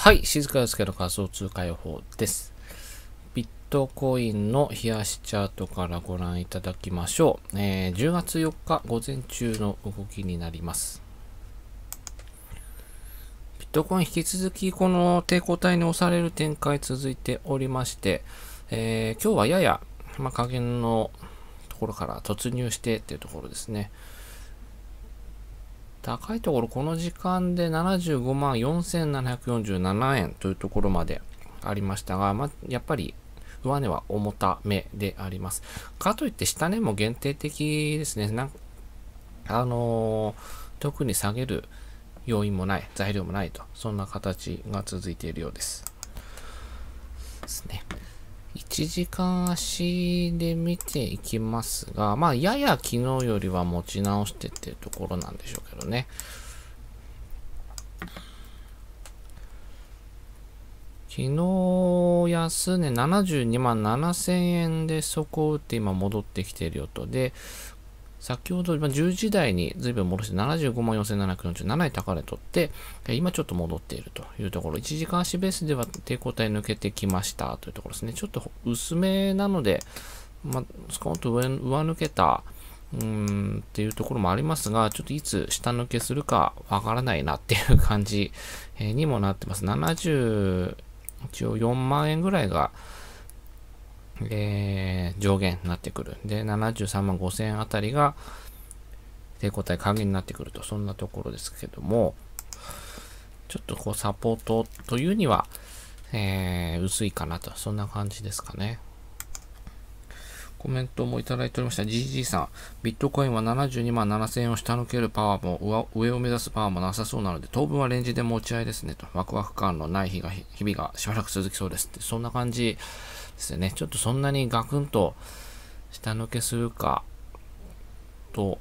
はい、静かですけど仮想通貨予報です。ビットコインの冷やしチャートからご覧いただきましょう。えー、10月4日午前中の動きになります。ビットコイン引き続きこの抵抗体に押される展開続いておりまして、えー、今日はやや、まあ、加減のところから突入してっていうところですね。高いところ、この時間で75万4747円というところまでありましたが、まあ、やっぱり上値は重ためであります。かといって下値も限定的ですね。なあのー、特に下げる要因もない、材料もないと、そんな形が続いているようです。ですね。1時間足で見ていきますが、まあ、やや昨日よりは持ち直してっていうところなんでしょうけどね。昨日安値、ね、72万7000円でそこを打って今戻ってきてるよと。で、先ほど10時台に随分戻して75万4747円高値取って、今ちょっと戻っているというところ、1時間足ベースでは抵抗体抜けてきましたというところですね。ちょっと薄めなので、まあ、スコーンと上抜けた、うんっていうところもありますが、ちょっといつ下抜けするかわからないなっていう感じにもなってます。70、一応4万円ぐらいが、えー、上限になってくる。で、73万5000円あたりが、抵抗体還元になってくると、そんなところですけども、ちょっとこうサポートというには、えー、薄いかなと、そんな感じですかね。コメントもいただいておりました。GG さん、ビットコインは72万7000円を下抜けるパワーも上を目指すパワーもなさそうなので、当分はレンジで持ち合いですねと、ワクワク感のない日が、日々がしばらく続きそうですって、そんな感じですね。ちょっとそんなにガクンと下抜けするかと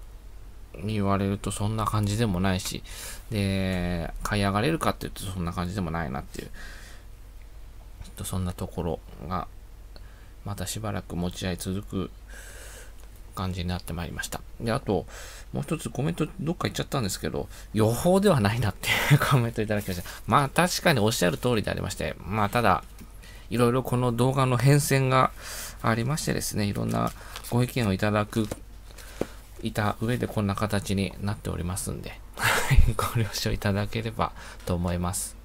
言われるとそんな感じでもないし、で、買い上がれるかって言うとそんな感じでもないなっていう、ちょっとそんなところが、またしばらく持ち合い続く感じになってまいりました。で、あと、もう一つコメントどっか行っちゃったんですけど、予報ではないなっていうコメントいただきました。まあ確かにおっしゃる通りでありまして、まあただ、いろいろこの動画の変遷がありましてですね、いろんなご意見をいただく、いた上でこんな形になっておりますんで、ご了承いただければと思います。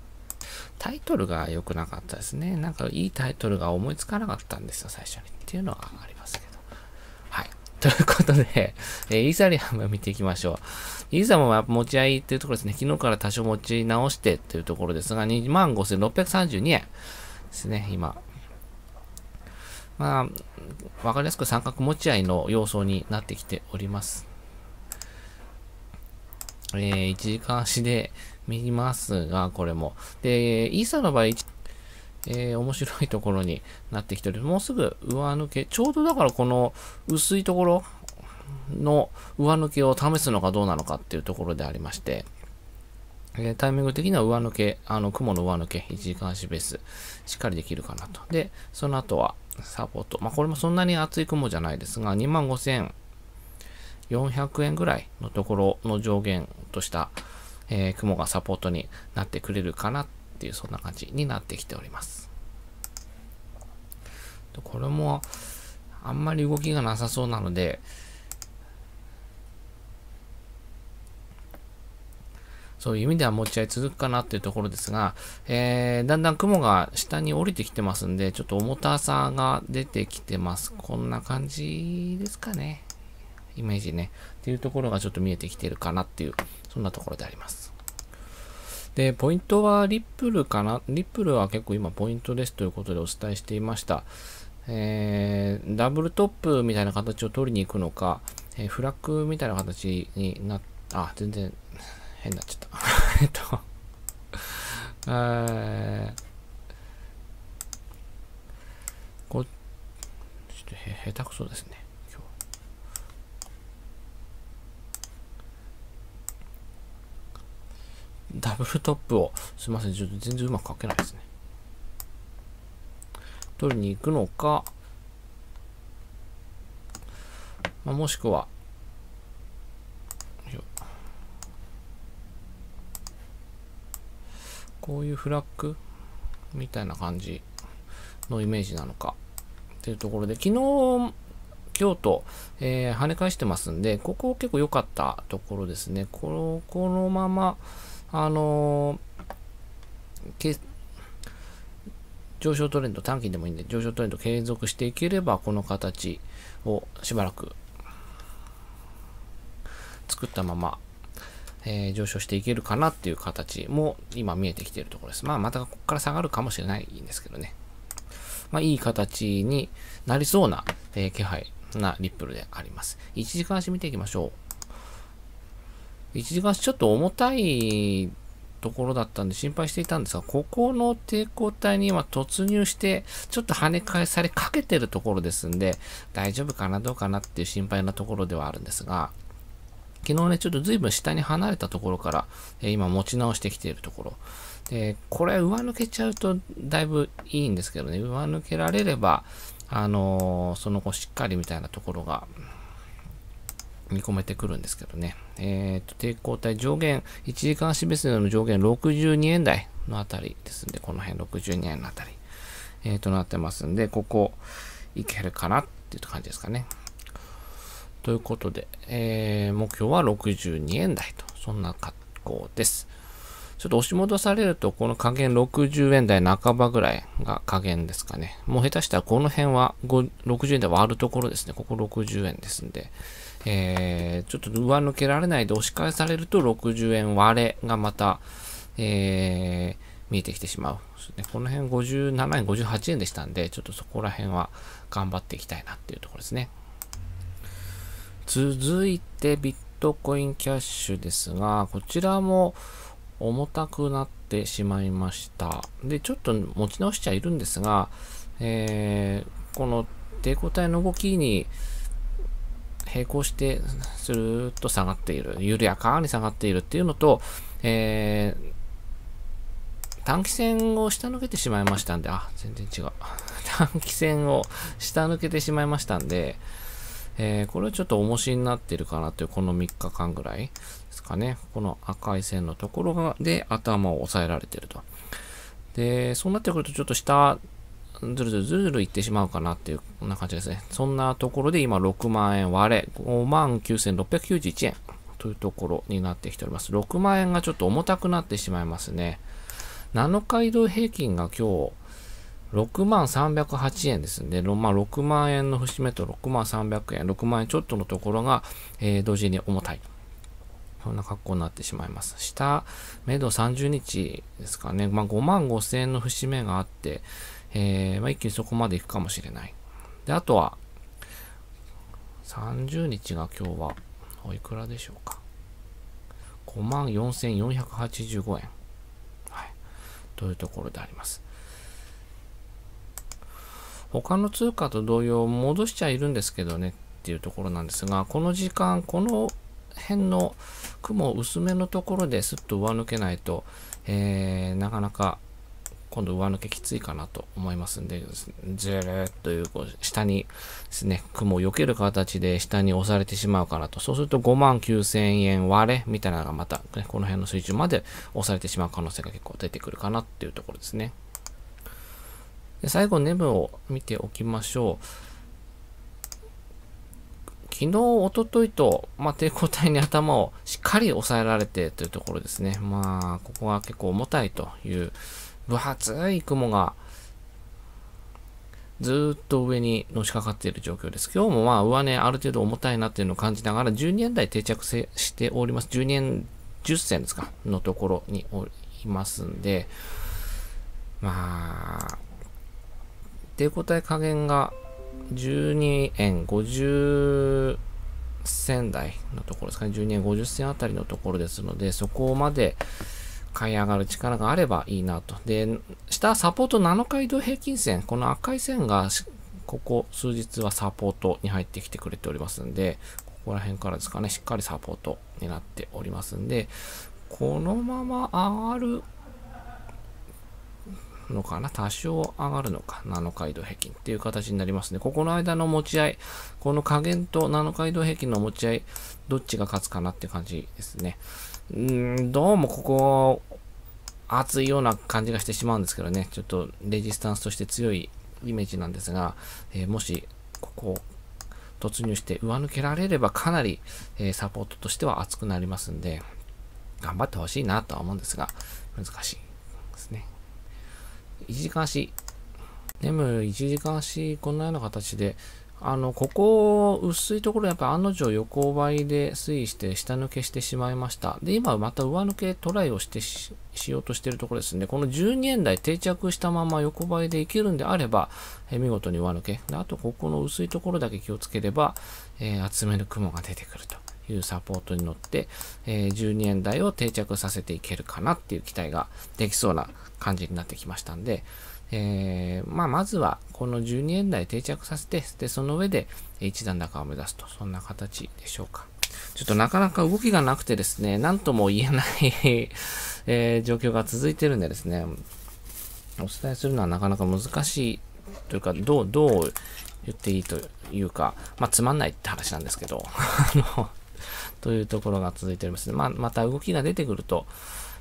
タイトルが良くなかったですね。なんかいいタイトルが思いつかなかったんですよ、最初に。っていうのはありますけど。はい。ということで、えー、イーサリアムを見ていきましょう。イーサもやっぱ持ち合いっていうところですね。昨日から多少持ち直してっていうところですが、25,632円。ですね、今。まあ、わかりやすく三角持ち合いの様相になってきております。えー、1時間足で見ますが、これも。で、イーサの場合、えー、面白いところになってきております。もうすぐ上抜け、ちょうどだからこの薄いところの上抜けを試すのかどうなのかっていうところでありまして、えー、タイミング的には上抜け、あの、雲の上抜け、1時間足ベース、しっかりできるかなと。で、その後は、サポート。まあ、これもそんなに厚い雲じゃないですが、25,400円ぐらいのところの上限とした、えー、雲がサポートになってくれるかなっていう、そんな感じになってきております。これも、あんまり動きがなさそうなので、そういう意味では持ち合い続くかなっていうところですが、えー、だんだん雲が下に降りてきてますんで、ちょっと重たさが出てきてます。こんな感じですかね。イメージね。っていうところがちょっと見えてきてるかなっていう、そんなところであります。で、ポイントはリップルかな。リップルは結構今ポイントですということでお伝えしていました。えー、ダブルトップみたいな形を取りに行くのか、えー、フラッグみたいな形になっあ、全然変になっちゃった。えっと、えー、こ、ちょっとへ、下手くそですね。今日ダブルトップを、すみません、ちょっと全然うまく書けないですね。取りに行くのか、まあ、もしくは、こういうフラッグみたいな感じのイメージなのかっていうところで、昨日、京都、えー、跳ね返してますんで、ここ結構良かったところですね。この、このまま、あのー、上昇トレンド、短期でもいいんで、上昇トレンド継続していければ、この形をしばらく作ったままえー、上昇していけるかなっていう形も今見えてきているところです。まあ、またここから下がるかもしれないんですけどね。まあ、いい形になりそうな、えー、気配なリップルであります。1時間足見ていきましょう。1時間足ちょっと重たいところだったんで心配していたんですが、ここの抵抗体に今突入して、ちょっと跳ね返されかけてるところですんで、大丈夫かなどうかなっていう心配なところではあるんですが、昨日ね、ちょっと随分下に離れたところから、え今持ち直してきているところ。で、これ上抜けちゃうとだいぶいいんですけどね、上抜けられれば、あのー、その後しっかりみたいなところが見込めてくるんですけどね。えっ、ー、と、抵抗体上限、1時間足別での上限62円台のあたりですんで、この辺62円のあたり、えー、となってますんで、ここ、いけるかなっていう感じですかね。ということで、えー、目標は62円台と、そんな格好です。ちょっと押し戻されると、この加減60円台半ばぐらいが加減ですかね。もう下手したらこの辺は60円台割るところですね。ここ60円ですんで。えー、ちょっと上抜けられないで押し返されると60円割れがまた、えー、見えてきてしまう。この辺57円、58円でしたんで、ちょっとそこら辺は頑張っていきたいなっていうところですね。続いてビットコインキャッシュですが、こちらも重たくなってしまいました。で、ちょっと持ち直しちゃいるんですが、えー、この抵抗体の動きに並行してスルーッと下がっている、緩やかに下がっているっていうのと、えー、短期戦を下抜けてしまいましたんで、あ、全然違う。短期戦を下抜けてしまいましたんで、えー、これはちょっと重しになってるかなという、この3日間ぐらいですかね。この赤い線のところが、で、頭を押さえられてると。で、そうなってくるとちょっと下、ずるずるずるずるいってしまうかなっていう、こんな感じですね。そんなところで今6万円割れ、59,691円というところになってきております。6万円がちょっと重たくなってしまいますね。7日移動平均が今日、6万308円ですんで、まあ、6万円の節目と6万300円、6万円ちょっとのところが、えー、同時に重たい。そんな格好になってしまいます。下、めど30日ですかね。まあ、5万5千円の節目があって、えー、まあ、一気にそこまで行くかもしれない。で、あとは、30日が今日は、おいくらでしょうか。5万4485円。はい。というところであります。他の通貨と同様戻しちゃいるんですけどねっていうところなんですが、この時間、この辺の雲薄めのところですっと上抜けないと、えー、なかなか今度上抜けきついかなと思いますんで、ずるっという、こう、下にですね、雲を避ける形で下に押されてしまうかなと。そうすると5万9000円割れみたいなのがまた、ね、この辺の水準まで押されてしまう可能性が結構出てくるかなっていうところですね。で最後、ネムを見ておきましょう。昨日、おとといと、まあ、抵抗体に頭をしっかり抑えられてというところですね。まあ、ここは結構重たいという、分厚い雲が、ずっと上にのしかかっている状況です。今日もまあ上値、ね、ある程度重たいなっていうのを感じながら12円台定着しております。12円10銭ですかのところにおりますんで、まあ、抵抗体加減が12円50銭台のところですかね、12円50銭あたりのところですので、そこまで買い上がる力があればいいなと。で、下サポート7日移動平均線、この赤い線がここ数日はサポートに入ってきてくれておりますんで、ここら辺からですかね、しっかりサポートになっておりますんで、このまま上がるのかな多少上がるのか。7移動平均っていう形になりますね。ここの間の持ち合い、この下限と7移動平均の持ち合い、どっちが勝つかなって感じですね。うーん、どうもここ、熱いような感じがしてしまうんですけどね。ちょっとレジスタンスとして強いイメージなんですが、えー、もし、ここ、突入して上抜けられればかなり、えー、サポートとしては熱くなりますんで、頑張ってほしいなとは思うんですが、難しいですね。1時間足。眠る1時間足、こんなような形で、あの、ここ、薄いところやっぱ案の定横ばいで推移して下抜けしてしまいました。で、今また上抜けトライをしてしようとしてるところですね。この12円台定着したまま横ばいでいけるんであれば、え見事に上抜け。であと、ここの薄いところだけ気をつければ、えー、厚めの雲が出てくると。いうサポートに乗って、えー、12円台を定着させていけるかなっていう期待ができそうな感じになってきましたんで、えー、まあ、まずはこの12円台定着させて、で、その上で1段高を目指すと、そんな形でしょうか。ちょっとなかなか動きがなくてですね、なんとも言えない えー、状況が続いてるんでですね、お伝えするのはなかなか難しいというか、どう、どう言っていいというか、まあ、つまんないって話なんですけど、あの、というところが続いておりますね。まあ、また動きが出てくると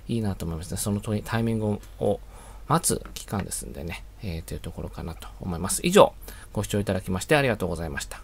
いいなと思いますね。そのタイミングを待つ期間ですんでね、えー、というところかなと思います。以上、ご視聴いただきましてありがとうございました。